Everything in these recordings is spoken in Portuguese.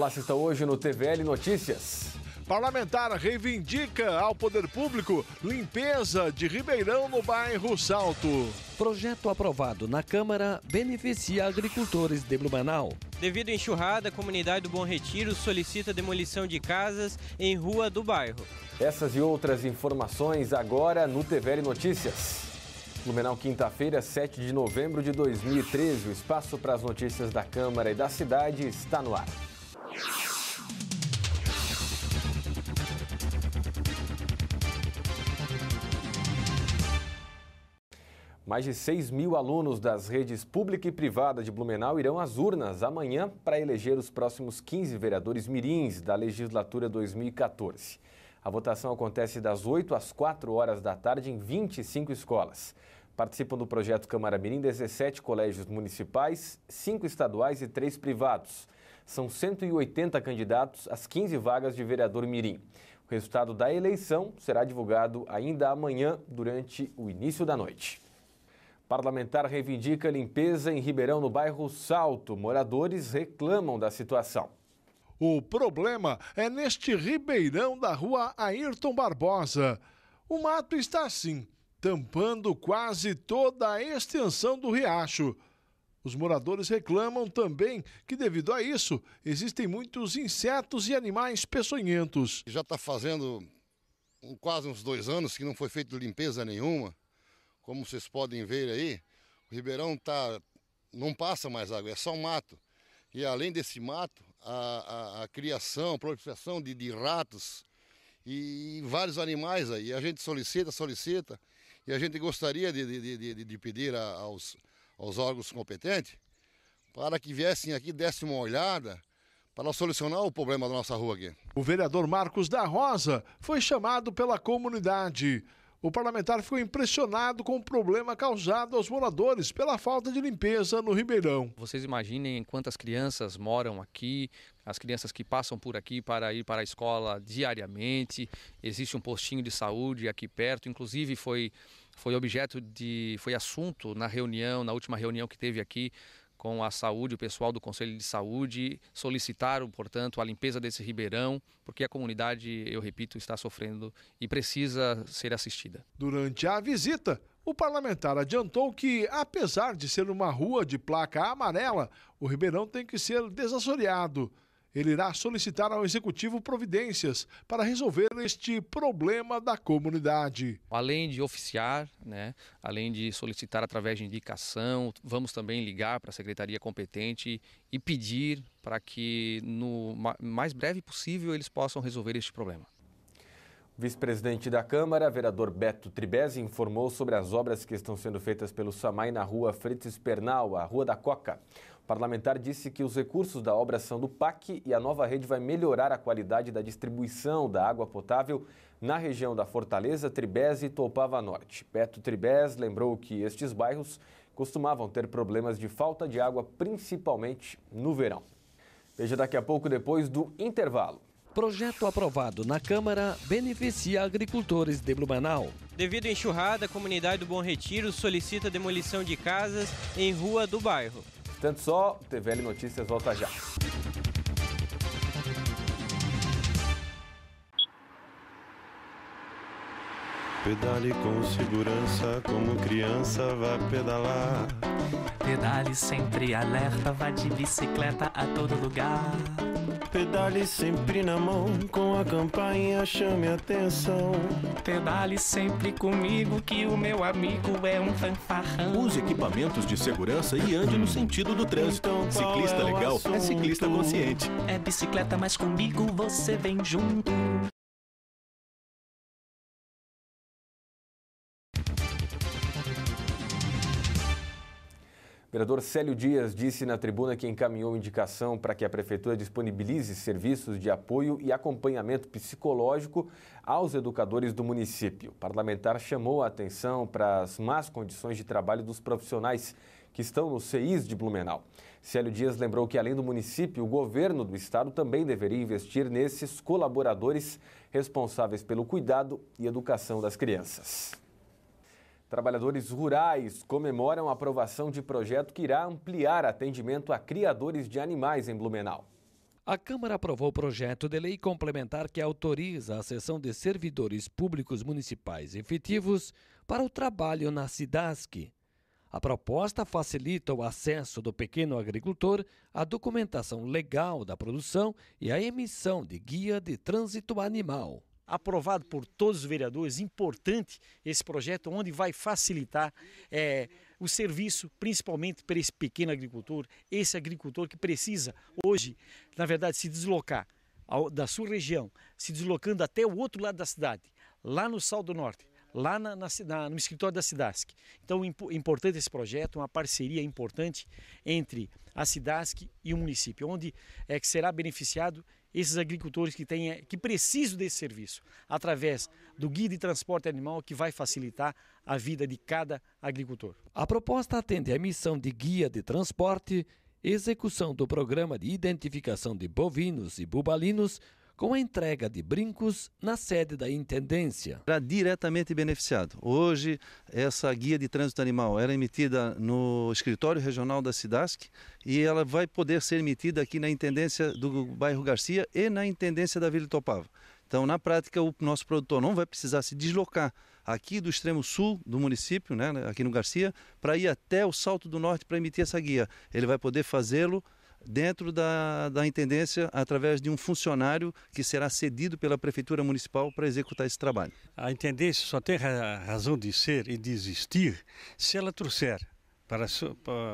Olá, assista hoje no TVL Notícias. Parlamentar reivindica ao poder público limpeza de Ribeirão no bairro Salto. Projeto aprovado na Câmara beneficia agricultores de Blumenau. Devido à enxurrada, a comunidade do Bom Retiro solicita demolição de casas em rua do bairro. Essas e outras informações agora no TVL Notícias. Blumenau, quinta-feira, 7 de novembro de 2013. O espaço para as notícias da Câmara e da cidade está no ar. Mais de 6 mil alunos das redes pública e privada de Blumenau irão às urnas amanhã para eleger os próximos 15 vereadores mirins da legislatura 2014. A votação acontece das 8 às 4 horas da tarde em 25 escolas. Participam do projeto Câmara Mirim 17 colégios municipais, 5 estaduais e 3 privados. São 180 candidatos às 15 vagas de vereador Mirim. O resultado da eleição será divulgado ainda amanhã, durante o início da noite. Parlamentar reivindica limpeza em Ribeirão, no bairro Salto. Moradores reclamam da situação. O problema é neste ribeirão da rua Ayrton Barbosa. O mato está assim, tampando quase toda a extensão do riacho. Os moradores reclamam também que, devido a isso, existem muitos insetos e animais peçonhentos. Já está fazendo quase uns dois anos que não foi feita limpeza nenhuma. Como vocês podem ver aí, o ribeirão tá, não passa mais água, é só um mato. E além desse mato, a, a, a criação, a proliferação de, de ratos e, e, vários animais aí. A gente solicita, solicita, e a gente gostaria de, de, de, de pedir a, aos, aos órgãos competentes para que viessem aqui, dessem uma olhada para solucionar o problema da nossa rua aqui. O vereador Marcos da Rosa foi chamado pela comunidade o parlamentar ficou impressionado com o problema causado aos moradores pela falta de limpeza no Ribeirão. Vocês imaginem quantas crianças moram aqui, as crianças que passam por aqui para ir para a escola diariamente. Existe um postinho de saúde aqui perto, inclusive foi foi objeto de foi assunto na reunião, na última reunião que teve aqui com a saúde, o pessoal do Conselho de Saúde, solicitaram, portanto, a limpeza desse ribeirão, porque a comunidade, eu repito, está sofrendo e precisa ser assistida. Durante a visita, o parlamentar adiantou que, apesar de ser uma rua de placa amarela, o ribeirão tem que ser desassoreado ele irá solicitar ao executivo providências para resolver este problema da comunidade. Além de oficiar, né, além de solicitar através de indicação, vamos também ligar para a secretaria competente e pedir para que no mais breve possível eles possam resolver este problema. O vice-presidente da Câmara, vereador Beto Tribesi, informou sobre as obras que estão sendo feitas pelo SAMAI na rua Freitas Pernal, a Rua da Coca parlamentar disse que os recursos da obra são do PAC e a nova rede vai melhorar a qualidade da distribuição da água potável na região da Fortaleza, Tribés e Topava Norte. Beto Tribés lembrou que estes bairros costumavam ter problemas de falta de água, principalmente no verão. Veja daqui a pouco, depois do intervalo. Projeto aprovado na Câmara beneficia agricultores de Blumenau. Devido à enxurrada, a comunidade do Bom Retiro solicita demolição de casas em rua do bairro. Tanto só, o TVL Notícias volta já. Pedale com segurança, como criança, vai pedalar. Pedale sempre alerta, vá de bicicleta a todo lugar. Pedale sempre na mão, com a campainha chame atenção. Pedale sempre comigo, que o meu amigo é um fanfarrão. Use equipamentos de segurança e ande no sentido do trânsito. Então, ciclista é legal é assunto? é ciclista consciente. É bicicleta, mas comigo você vem junto. vereador Célio Dias disse na tribuna que encaminhou indicação para que a prefeitura disponibilize serviços de apoio e acompanhamento psicológico aos educadores do município. O parlamentar chamou a atenção para as más condições de trabalho dos profissionais que estão no CIs de Blumenau. Célio Dias lembrou que, além do município, o governo do estado também deveria investir nesses colaboradores responsáveis pelo cuidado e educação das crianças. Trabalhadores rurais comemoram a aprovação de projeto que irá ampliar atendimento a criadores de animais em Blumenau. A Câmara aprovou o projeto de lei complementar que autoriza a cessão de servidores públicos municipais efetivos para o trabalho na SIDASC. A proposta facilita o acesso do pequeno agricultor à documentação legal da produção e à emissão de guia de trânsito animal aprovado por todos os vereadores, importante esse projeto, onde vai facilitar é, o serviço, principalmente para esse pequeno agricultor, esse agricultor que precisa hoje, na verdade, se deslocar da sua região, se deslocando até o outro lado da cidade, lá no Sal do Norte, lá na, na, no escritório da Cidasc. Então, importante esse projeto, uma parceria importante entre a Cidasc e o município, onde é que será beneficiado esses agricultores que, têm, que precisam desse serviço, através do Guia de Transporte Animal, que vai facilitar a vida de cada agricultor. A proposta atende à missão de Guia de Transporte, execução do Programa de Identificação de Bovinos e Bubalinos, com a entrega de brincos na sede da intendência. Era diretamente beneficiado. Hoje, essa guia de trânsito animal era é emitida no escritório regional da SIDASC e ela vai poder ser emitida aqui na intendência do bairro Garcia e na intendência da Vila Topava. Então, na prática, o nosso produtor não vai precisar se deslocar aqui do extremo sul do município, né, aqui no Garcia, para ir até o Salto do Norte para emitir essa guia. Ele vai poder fazê-lo dentro da, da intendência através de um funcionário que será cedido pela prefeitura municipal para executar esse trabalho. A intendência só tem razão de ser e de existir se ela trouxer para,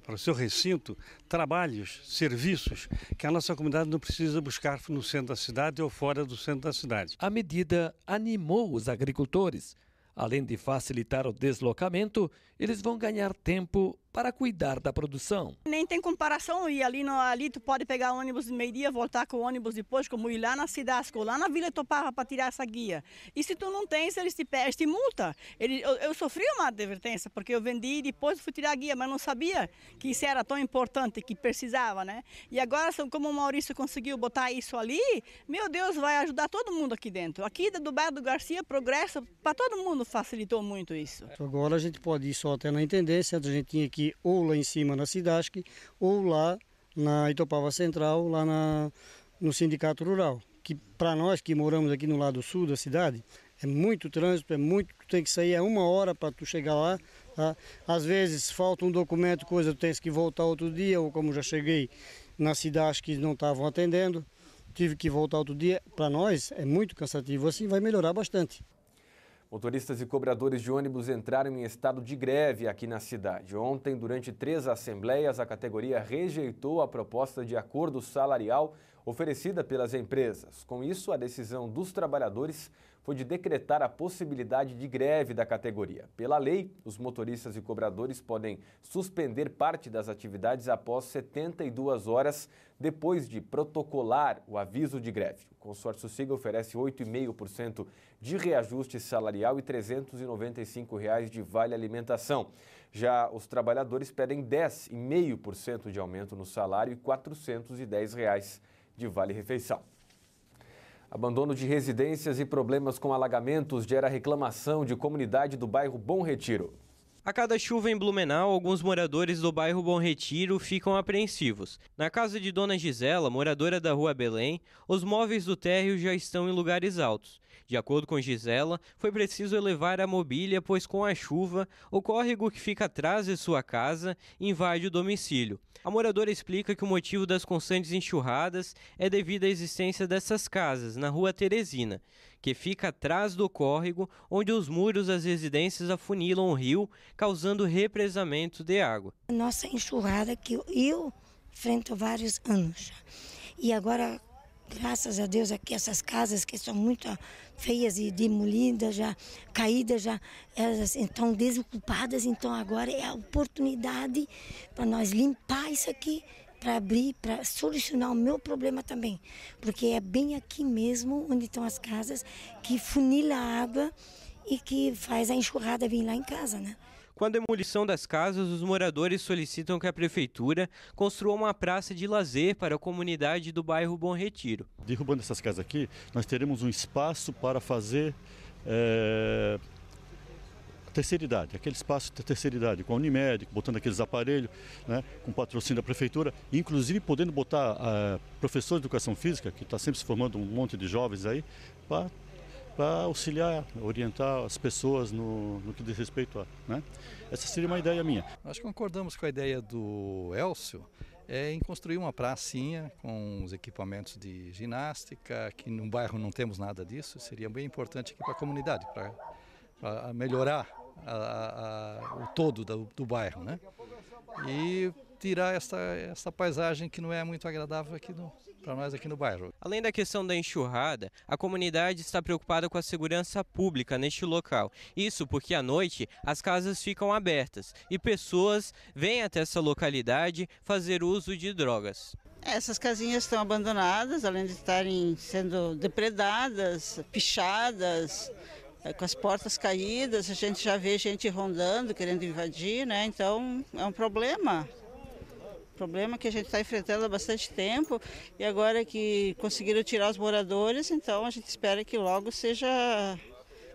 para o seu recinto trabalhos, serviços que a nossa comunidade não precisa buscar no centro da cidade ou fora do centro da cidade. A medida animou os agricultores. Além de facilitar o deslocamento, eles vão ganhar tempo para cuidar da produção. Nem tem comparação ir ali, no, ali tu pode pegar ônibus de meio-dia, voltar com ônibus depois, como ir lá na cidade, lá na Vila Topava para tirar essa guia. E se tu não tens, eles te, pedem, te Ele, eu, eu, sofri uma advertência, porque eu vendi e depois fui tirar a guia, mas não sabia que isso era tão importante, que precisava, né? E agora, como o Maurício conseguiu botar isso ali, meu Deus, vai ajudar todo mundo aqui dentro. Aqui do bairro do Garcia, progresso, para todo mundo facilitou muito isso. Agora a gente pode ir só até na Intendência, a gente tinha que aqui ou lá em cima na cidade, ou lá na Itopava Central, lá na, no Sindicato Rural. Que para nós que moramos aqui no lado sul da cidade, é muito trânsito, é muito, tu tem que sair, é uma hora para tu chegar lá. Tá? Às vezes falta um documento, coisa, tu tens que voltar outro dia, ou como já cheguei na cidade que não estavam atendendo, tive que voltar outro dia. Para nós é muito cansativo, assim vai melhorar bastante. Motoristas e cobradores de ônibus entraram em estado de greve aqui na cidade. Ontem, durante três assembleias, a categoria rejeitou a proposta de acordo salarial oferecida pelas empresas. Com isso, a decisão dos trabalhadores foi de decretar a possibilidade de greve da categoria. Pela lei, os motoristas e cobradores podem suspender parte das atividades após 72 horas depois de protocolar o aviso de greve. O consórcio SIGA oferece 8,5% de reajuste salarial e R$ 395 reais de vale alimentação. Já os trabalhadores pedem 10,5% de aumento no salário e R$ 410 reais de Vale Refeição. Abandono de residências e problemas com alagamentos gera reclamação de comunidade do bairro Bom Retiro. A cada chuva em Blumenau, alguns moradores do bairro Bom Retiro ficam apreensivos. Na casa de Dona Gisela, moradora da rua Belém, os móveis do térreo já estão em lugares altos. De acordo com Gisela, foi preciso elevar a mobília, pois com a chuva, o córrego que fica atrás de sua casa invade o domicílio. A moradora explica que o motivo das constantes enxurradas é devido à existência dessas casas na rua Teresina que fica atrás do córrego, onde os muros das residências afunilam o rio, causando represamento de água. Nossa enxurrada que eu enfrento vários anos. E agora, graças a Deus, aqui essas casas que são muito feias e demolidas, já caídas, já elas estão desocupadas. Então agora é a oportunidade para nós limpar isso aqui para abrir, para solucionar o meu problema também. Porque é bem aqui mesmo onde estão as casas que funila a água e que faz a enxurrada vir lá em casa, né? Com a demolição das casas, os moradores solicitam que a prefeitura construa uma praça de lazer para a comunidade do bairro Bom Retiro. Derrubando essas casas aqui, nós teremos um espaço para fazer é terceira idade, aquele espaço de terceira idade, com a Unimed, botando aqueles aparelhos, né, com patrocínio da prefeitura, inclusive podendo botar uh, ah, professores de educação física, que está sempre se formando um monte de jovens aí, para para auxiliar, orientar as pessoas no, no que diz respeito a. Né? Essa seria uma ideia minha. Nós concordamos com a ideia do Elcio é, em construir uma pracinha com os equipamentos de ginástica, que no bairro não temos nada disso, seria bem importante aqui para a comunidade, para melhorar a, a, o todo do, do, bairro, né? E tirar essa, essa paisagem que não é muito agradável aqui para nós aqui no bairro. Além da questão da enxurrada, a comunidade está preocupada com a segurança pública neste local. Isso porque à noite as casas ficam abertas e pessoas vêm até essa localidade fazer uso de drogas. Essas casinhas estão abandonadas, além de estarem sendo depredadas, pichadas. É, com as portas caídas, a gente já vê gente rondando, querendo invadir, né? Então é um problema. Problema que a gente está enfrentando há bastante tempo e agora que conseguiram tirar os moradores, então a gente espera que logo seja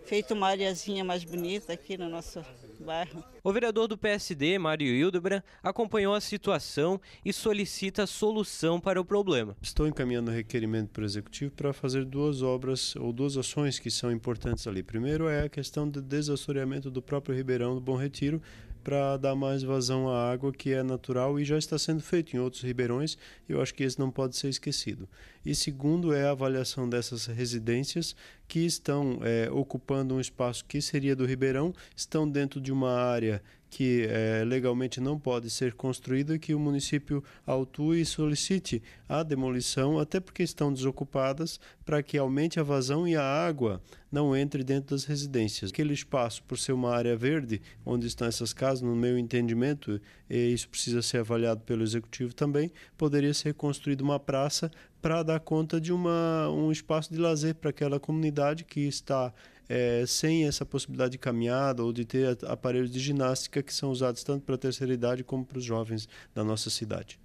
feito uma areazinha mais bonita aqui no nosso bairro. O vereador do PSD, Mário Hildebrand, acompanhou a situação e solicita solução para o problema. Estou encaminhando o requerimento para o Executivo para fazer duas obras ou duas ações que são importantes ali. Primeiro é a questão do desassoreamento do próprio Ribeirão do Bom Retiro, para dar mais vazão à água que é natural e já está sendo feito em outros ribeirões, eu acho que esse não pode ser esquecido. E segundo é a avaliação dessas residências que estão é, ocupando um espaço que seria do Ribeirão, estão dentro de uma área que é, legalmente não pode ser construída, que o município autue e solicite a demolição, até porque estão desocupadas, para que aumente a vazão e a água não entre dentro das residências. Aquele espaço, por ser uma área verde, onde estão essas casas, no meu entendimento, e isso precisa ser avaliado pelo executivo também, poderia ser construída uma praça para dar conta de uma, um espaço de lazer para aquela comunidade que está é, sem essa possibilidade de caminhada ou de ter aparelhos de ginástica que são usados tanto para a terceira idade como para os jovens da nossa cidade.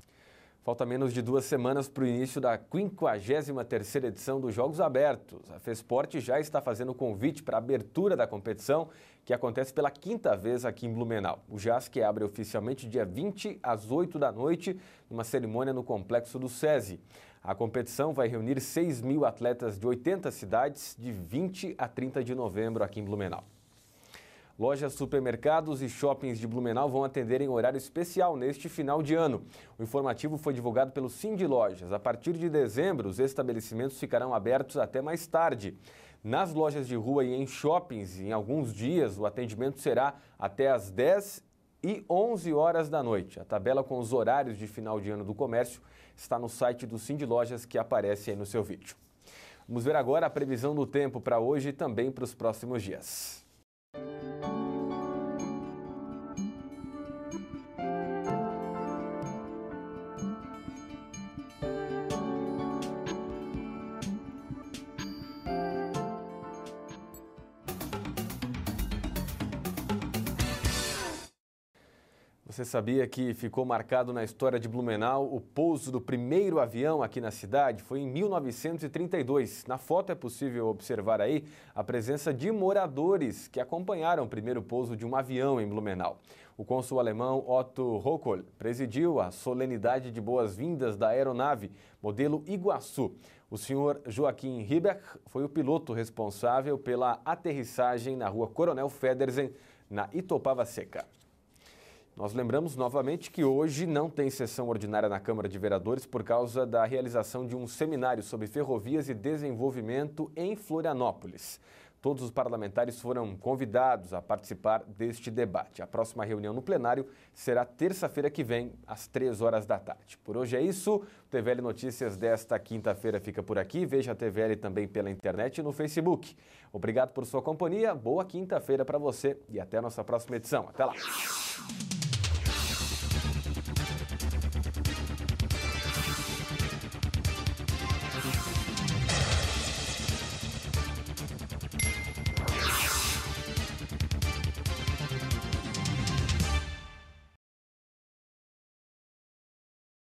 Falta menos de duas semanas para o início da 53 edição dos Jogos Abertos. A Fesporte já está fazendo o convite para a abertura da competição, que acontece pela quinta vez aqui em Blumenau. O JASC abre oficialmente dia 20 às 8 da noite, numa cerimônia no Complexo do SESI. A competição vai reunir 6 mil atletas de 80 cidades de 20 a 30 de novembro aqui em Blumenau. Lojas, supermercados e shoppings de Blumenau vão atender em horário especial neste final de ano. O informativo foi divulgado pelo Sim de Lojas. A partir de dezembro, os estabelecimentos ficarão abertos até mais tarde. Nas lojas de rua e em shoppings, em alguns dias, o atendimento será até às 10 e 11 horas da noite. A tabela com os horários de final de ano do comércio está no site do Cindy Lojas que aparece aí no seu vídeo. Vamos ver agora a previsão do tempo para hoje e também para os próximos dias. Você sabia que ficou marcado na história de Blumenau o pouso do primeiro avião aqui na cidade? Foi em 1932. Na foto é possível observar aí a presença de moradores que acompanharam o primeiro pouso de um avião em Blumenau. O cônsul alemão Otto Röckel presidiu a solenidade de boas-vindas da aeronave modelo Iguaçu. O senhor Joaquim Ribach foi o piloto responsável pela aterrissagem na rua Coronel Federsen, na Itopava Seca. Nós lembramos novamente que hoje não tem sessão ordinária na Câmara de Vereadores por causa da realização de um seminário sobre ferrovias e desenvolvimento em Florianópolis. Todos os parlamentares foram convidados a participar deste debate. A próxima reunião no plenário será terça-feira que vem, às três horas da tarde. Por hoje é isso. O TVL Notícias desta quinta-feira fica por aqui. Veja a TVL também pela internet e no Facebook. Obrigado por sua companhia. Boa quinta-feira para você e até a nossa próxima edição. Até lá.